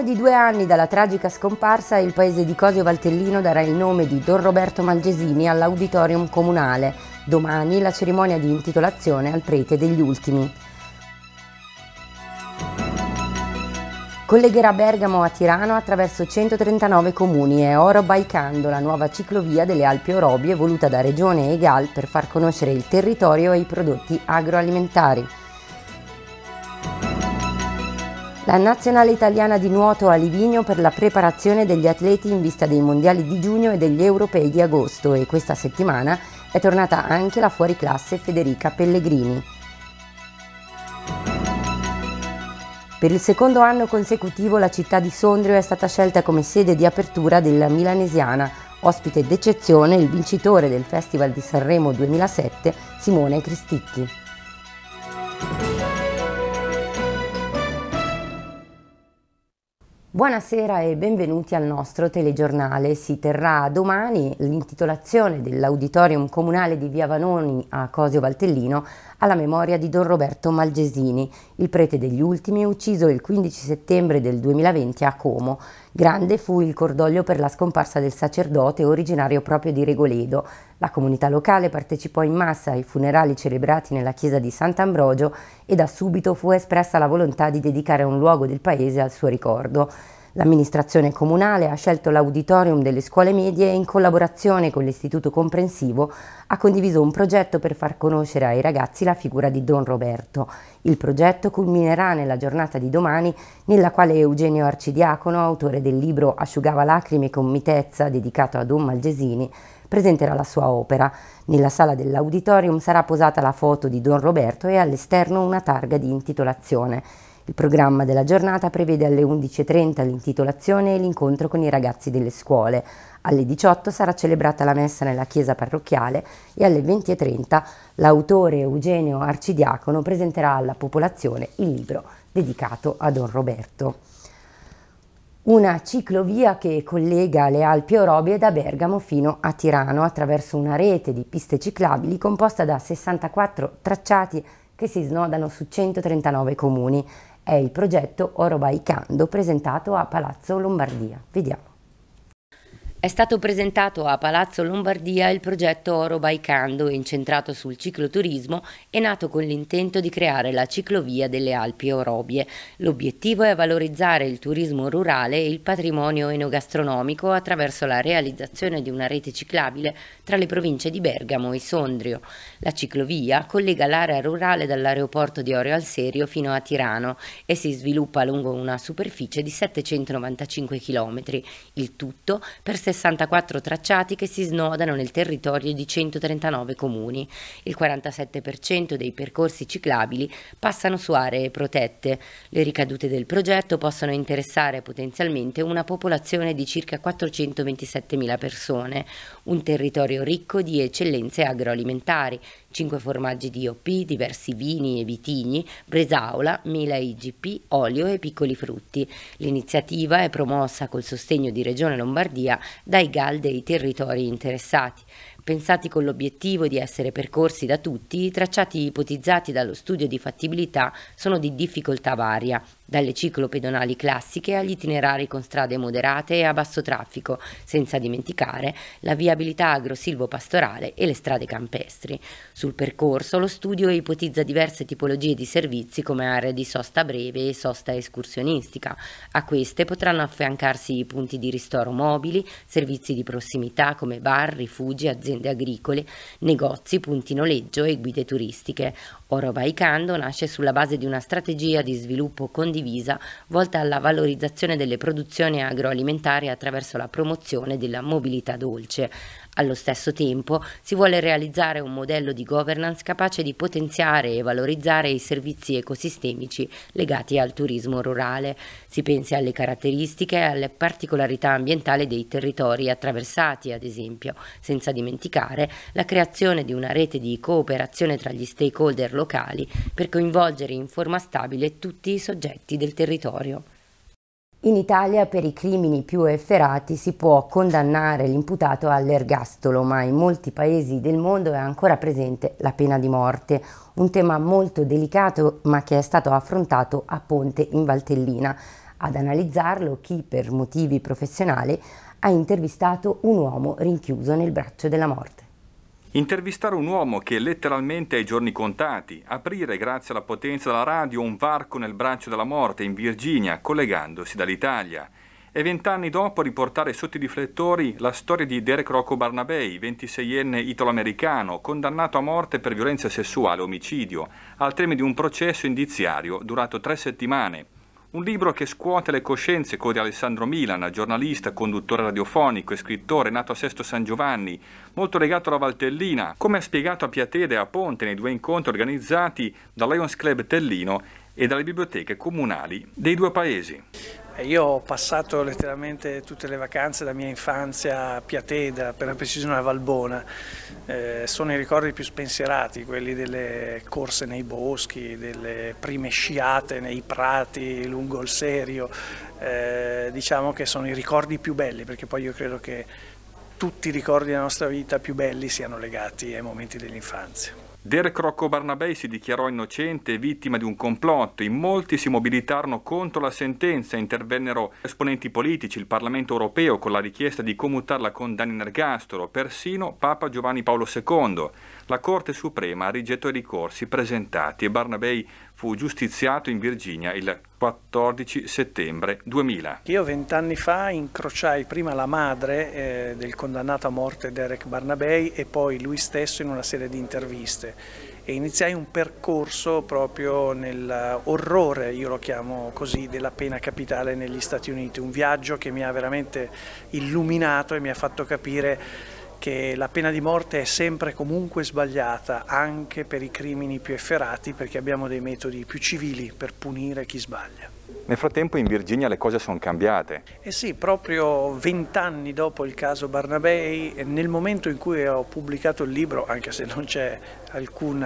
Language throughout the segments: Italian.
meno di due anni dalla tragica scomparsa, il paese di Cosio Valtellino darà il nome di Don Roberto Malgesini all'auditorium comunale. Domani la cerimonia di intitolazione al prete degli ultimi. Collegherà Bergamo a Tirano attraverso 139 comuni e Oro Baicando, la nuova ciclovia delle Alpi Orobie voluta da Regione e GAL per far conoscere il territorio e i prodotti agroalimentari. la nazionale italiana di nuoto a Livigno per la preparazione degli atleti in vista dei mondiali di giugno e degli europei di agosto e questa settimana è tornata anche la fuoriclasse Federica Pellegrini. Per il secondo anno consecutivo la città di Sondrio è stata scelta come sede di apertura della Milanesiana, ospite d'eccezione il vincitore del Festival di Sanremo 2007 Simone Cristicchi. Buonasera e benvenuti al nostro telegiornale. Si terrà domani l'intitolazione dell'Auditorium Comunale di Via Vanoni a Cosio Valtellino alla memoria di Don Roberto Malgesini, il prete degli ultimi ucciso il 15 settembre del 2020 a Como, Grande fu il cordoglio per la scomparsa del sacerdote originario proprio di Regoledo. La comunità locale partecipò in massa ai funerali celebrati nella chiesa di Sant'Ambrogio e da subito fu espressa la volontà di dedicare un luogo del paese al suo ricordo. L'amministrazione comunale ha scelto l'auditorium delle scuole medie e in collaborazione con l'Istituto Comprensivo ha condiviso un progetto per far conoscere ai ragazzi la figura di Don Roberto. Il progetto culminerà nella giornata di domani nella quale Eugenio Arcidiacono, autore del libro Asciugava lacrime con mitezza dedicato a Don Malgesini, presenterà la sua opera. Nella sala dell'auditorium sarà posata la foto di Don Roberto e all'esterno una targa di intitolazione. Il programma della giornata prevede alle 11.30 l'intitolazione e l'incontro con i ragazzi delle scuole. Alle 18 sarà celebrata la messa nella chiesa parrocchiale e alle 20.30 l'autore Eugenio Arcidiacono presenterà alla popolazione il libro dedicato a Don Roberto. Una ciclovia che collega le Alpi Orobie da Bergamo fino a Tirano attraverso una rete di piste ciclabili composta da 64 tracciati che si snodano su 139 comuni è il progetto Oro Baicando presentato a Palazzo Lombardia. Vediamo. È stato presentato a Palazzo Lombardia il progetto Oro Baicando, incentrato sul cicloturismo e nato con l'intento di creare la ciclovia delle Alpi Orobie. L'obiettivo è valorizzare il turismo rurale e il patrimonio enogastronomico attraverso la realizzazione di una rete ciclabile tra le province di Bergamo e Sondrio. La ciclovia collega l'area rurale dall'aeroporto di Orio al Serio fino a Tirano e si sviluppa lungo una superficie di 795 km, il tutto per 64 tracciati che si snodano nel territorio di 139 comuni. Il 47% dei percorsi ciclabili passano su aree protette. Le ricadute del progetto possono interessare potenzialmente una popolazione di circa 427.000 persone, un territorio ricco di eccellenze agroalimentari, 5 formaggi DOP, diversi vini e vitigni, bresaola, mela IGP, olio e piccoli frutti. L'iniziativa è promossa col sostegno di Regione Lombardia dai GAL dei territori interessati pensati con l'obiettivo di essere percorsi da tutti, i tracciati ipotizzati dallo studio di fattibilità sono di difficoltà varia, dalle ciclopedonali classiche agli itinerari con strade moderate e a basso traffico, senza dimenticare la viabilità agrosilvo-pastorale e le strade campestri. Sul percorso lo studio ipotizza diverse tipologie di servizi come aree di sosta breve e sosta escursionistica. A queste potranno affiancarsi i punti di ristoro mobili, servizi di prossimità come bar, rifugi, aziende aziende agricole, negozi, punti noleggio e guide turistiche. Orovaicando nasce sulla base di una strategia di sviluppo condivisa volta alla valorizzazione delle produzioni agroalimentari attraverso la promozione della mobilità dolce. Allo stesso tempo si vuole realizzare un modello di governance capace di potenziare e valorizzare i servizi ecosistemici legati al turismo rurale. Si pensi alle caratteristiche e alle particolarità ambientali dei territori attraversati, ad esempio, senza dimenticare la creazione di una rete di cooperazione tra gli stakeholder locali per coinvolgere in forma stabile tutti i soggetti del territorio. In Italia per i crimini più efferati si può condannare l'imputato all'ergastolo, ma in molti paesi del mondo è ancora presente la pena di morte, un tema molto delicato ma che è stato affrontato a Ponte in Valtellina. Ad analizzarlo chi per motivi professionali ha intervistato un uomo rinchiuso nel braccio della morte. Intervistare un uomo che letteralmente ha i giorni contati, aprire grazie alla potenza della radio un varco nel braccio della morte in Virginia, collegandosi dall'Italia. E vent'anni dopo riportare sotto i riflettori la storia di Derek Rocco Barnabei, 26enne italoamericano condannato a morte per violenza sessuale e omicidio, al termine di un processo indiziario durato tre settimane. Un libro che scuote le coscienze con Alessandro Milana, giornalista, conduttore radiofonico e scrittore nato a Sesto San Giovanni, molto legato alla Valtellina, come ha spiegato a Piatede e a Ponte nei due incontri organizzati dal Lions Club Tellino e dalle biblioteche comunali dei due paesi. Eh, io ho passato letteralmente tutte le vacanze della mia infanzia a Piateda, per la precisione a Valbona. Eh, sono i ricordi più spensierati, quelli delle corse nei boschi, delle prime sciate nei prati lungo il Serio. Eh, diciamo che sono i ricordi più belli, perché poi io credo che tutti i ricordi della nostra vita più belli siano legati ai momenti dell'infanzia. Derek Rocco Barnabei si dichiarò innocente e vittima di un complotto. In molti si mobilitarono contro la sentenza, intervennero esponenti politici, il Parlamento europeo con la richiesta di commutare la condanna in ergastolo, persino Papa Giovanni Paolo II. La Corte Suprema rigettò i ricorsi presentati e Barnabei fu giustiziato in Virginia il 14 settembre 2000. Io vent'anni fa incrociai prima la madre eh, del condannato a morte Derek Barnabei e poi lui stesso in una serie di interviste e iniziai un percorso proprio nell'orrore, io lo chiamo così, della pena capitale negli Stati Uniti, un viaggio che mi ha veramente illuminato e mi ha fatto capire che la pena di morte è sempre comunque sbagliata anche per i crimini più efferati perché abbiamo dei metodi più civili per punire chi sbaglia. Nel frattempo in Virginia le cose sono cambiate. Eh sì, proprio vent'anni dopo il caso Barnabei, eh, nel momento in cui ho pubblicato il libro, anche se non c'è alcun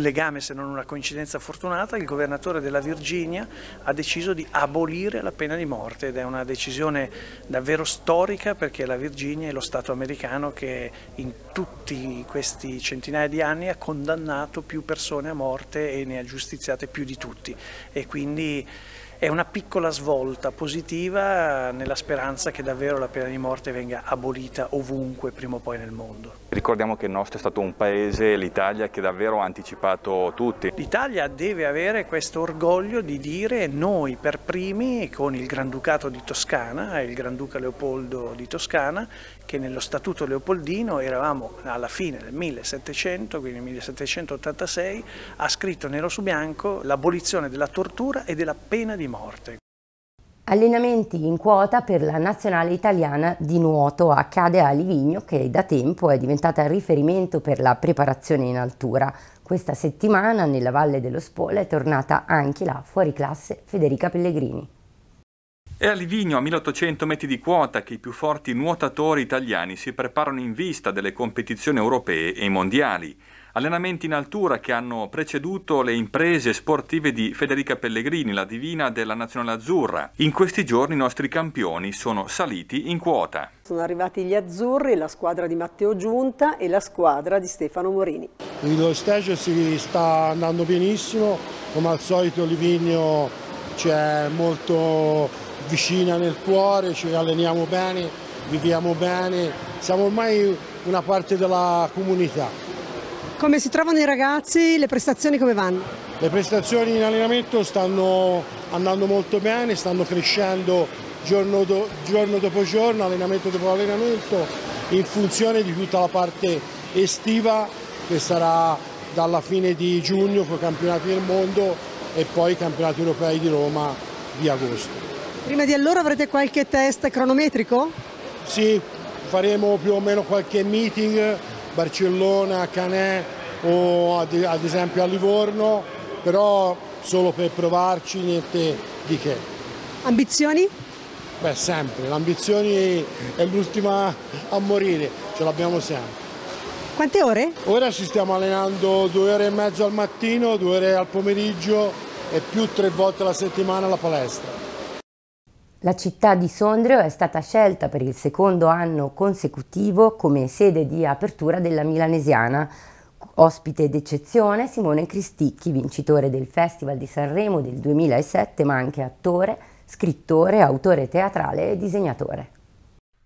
legame se non una coincidenza fortunata, il governatore della Virginia ha deciso di abolire la pena di morte ed è una decisione davvero storica perché la Virginia è lo Stato americano che in tutti questi centinaia di anni ha condannato più persone a morte e ne ha giustiziate più di tutti e quindi è una piccola svolta positiva nella speranza che davvero la pena di morte venga abolita ovunque prima o poi nel mondo. Ricordiamo che il nostro è stato un paese, l'Italia, che davvero ha anticipato tutti. L'Italia deve avere questo orgoglio di dire noi per primi con il Granducato di Toscana e il Granduca Leopoldo di Toscana che nello Statuto Leopoldino eravamo alla fine del 1700, quindi 1786, ha scritto nero su bianco l'abolizione della tortura e della pena di di morte. Allenamenti in quota per la nazionale italiana di nuoto accade a Livigno che da tempo è diventata riferimento per la preparazione in altura. Questa settimana nella Valle dello Spola è tornata anche la fuoriclasse Federica Pellegrini. È a Livigno, a 1800 metri di quota, che i più forti nuotatori italiani si preparano in vista delle competizioni europee e mondiali. Allenamenti in altura che hanno preceduto le imprese sportive di Federica Pellegrini, la divina della Nazionale Azzurra. In questi giorni i nostri campioni sono saliti in quota. Sono arrivati gli azzurri, la squadra di Matteo Giunta e la squadra di Stefano Morini. Lo stage si sta andando benissimo, come al solito Livigno ci è molto vicina nel cuore, ci alleniamo bene, viviamo bene, siamo ormai una parte della comunità. Come si trovano i ragazzi? Le prestazioni come vanno? Le prestazioni in allenamento stanno andando molto bene, stanno crescendo giorno, do, giorno dopo giorno, allenamento dopo allenamento, in funzione di tutta la parte estiva che sarà dalla fine di giugno con i campionati del mondo e poi i campionati europei di Roma di agosto. Prima di allora avrete qualche test cronometrico? Sì, faremo più o meno qualche meeting, Barcellona, Canè, o ad, esempio a Livorno, però solo per provarci, niente di che. Ambizioni? Beh, sempre, l'ambizione è l'ultima a morire, ce l'abbiamo sempre. Quante ore? Ora ci stiamo allenando due ore e mezzo al mattino, due ore al pomeriggio e più tre volte alla settimana alla palestra. La città di Sondrio è stata scelta per il secondo anno consecutivo come sede di apertura della Milanesiana, Ospite d'eccezione Simone Cristicchi, vincitore del Festival di Sanremo del 2007, ma anche attore, scrittore, autore teatrale e disegnatore.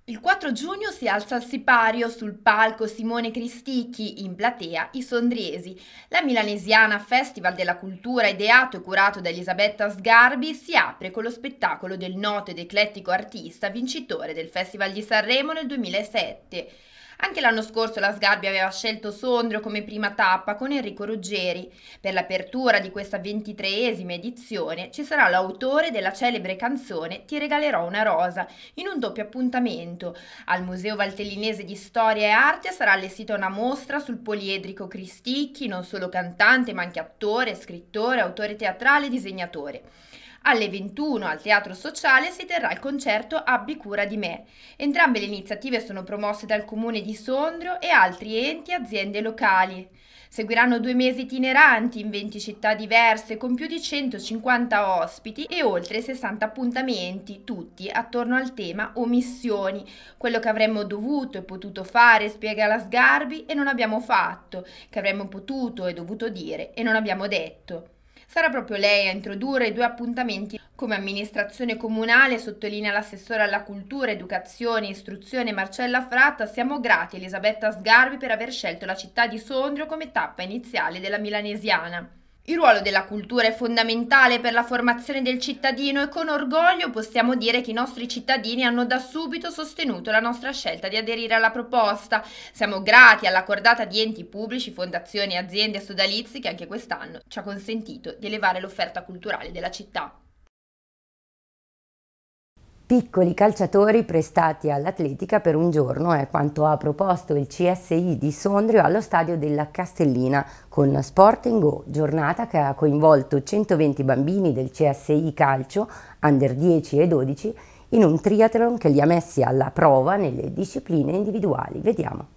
Il 4 giugno si alza al sipario sul palco Simone Cristicchi, in platea I Sondriesi. La milanesiana Festival della Cultura ideato e curato da Elisabetta Sgarbi si apre con lo spettacolo del noto ed eclettico artista vincitore del Festival di Sanremo nel 2007. Anche l'anno scorso la Sgarbi aveva scelto Sondrio come prima tappa con Enrico Ruggeri. Per l'apertura di questa ventitreesima edizione ci sarà l'autore della celebre canzone Ti regalerò una rosa in un doppio appuntamento. Al Museo Valtellinese di Storia e Arte sarà allestita una mostra sul poliedrico Cristicchi, non solo cantante ma anche attore, scrittore, autore teatrale e disegnatore. Alle 21 al Teatro Sociale si terrà il concerto Abbi cura di me. Entrambe le iniziative sono promosse dal Comune di Sondrio e altri enti e aziende locali. Seguiranno due mesi itineranti in 20 città diverse con più di 150 ospiti e oltre 60 appuntamenti, tutti attorno al tema omissioni, quello che avremmo dovuto e potuto fare, spiega la Sgarbi, e non abbiamo fatto, che avremmo potuto e dovuto dire e non abbiamo detto. Sarà proprio lei a introdurre i due appuntamenti come amministrazione comunale, sottolinea l'assessore alla cultura, educazione e istruzione Marcella Fratta, siamo grati a Elisabetta Sgarbi per aver scelto la città di Sondrio come tappa iniziale della milanesiana. Il ruolo della cultura è fondamentale per la formazione del cittadino e con orgoglio possiamo dire che i nostri cittadini hanno da subito sostenuto la nostra scelta di aderire alla proposta. Siamo grati all'accordata di enti pubblici, fondazioni, aziende e sodalizi che anche quest'anno ci ha consentito di elevare l'offerta culturale della città piccoli calciatori prestati all'Atletica per un giorno è quanto ha proposto il CSI di Sondrio allo stadio della Castellina con Sporting Go, giornata che ha coinvolto 120 bambini del CSI Calcio, under 10 e 12, in un triathlon che li ha messi alla prova nelle discipline individuali. Vediamo.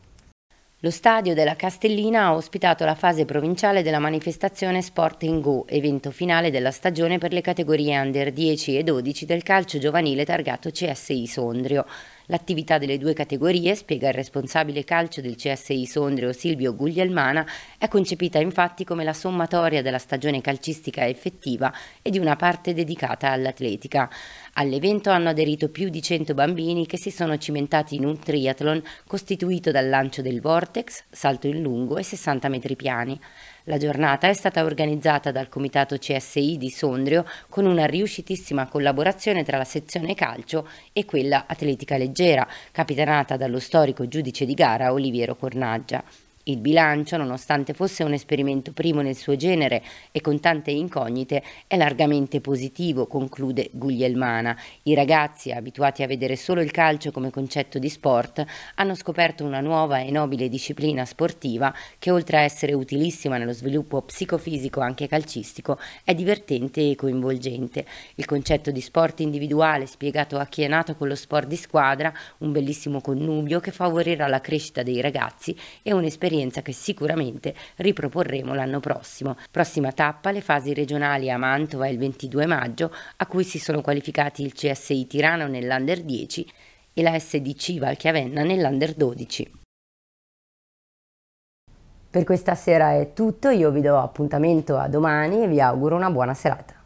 Lo stadio della Castellina ha ospitato la fase provinciale della manifestazione Sport in Go, evento finale della stagione per le categorie under 10 e 12 del calcio giovanile targato CSI Sondrio. L'attività delle due categorie, spiega il responsabile calcio del CSI Sondrio Silvio Guglielmana, è concepita infatti come la sommatoria della stagione calcistica effettiva e di una parte dedicata all'atletica. All'evento hanno aderito più di 100 bambini che si sono cimentati in un triathlon costituito dal lancio del vortex, salto in lungo e 60 metri piani. La giornata è stata organizzata dal Comitato CSI di Sondrio con una riuscitissima collaborazione tra la sezione calcio e quella atletica leggera, capitanata dallo storico giudice di gara Oliviero Cornaggia. Il bilancio, nonostante fosse un esperimento primo nel suo genere e con tante incognite, è largamente positivo, conclude Guglielmana. I ragazzi, abituati a vedere solo il calcio come concetto di sport, hanno scoperto una nuova e nobile disciplina sportiva che oltre a essere utilissima nello sviluppo psicofisico anche calcistico, è divertente e coinvolgente. Il concetto di sport individuale spiegato a chi è nato con lo sport di squadra, un bellissimo connubio che favorirà la crescita dei ragazzi e un'esperienza esperienza che sicuramente riproporremo l'anno prossimo. Prossima tappa, le fasi regionali a Mantova il 22 maggio, a cui si sono qualificati il CSI Tirano nell'Under 10 e la SDC Valchiavenna nell'Under 12. Per questa sera è tutto, io vi do appuntamento a domani e vi auguro una buona serata.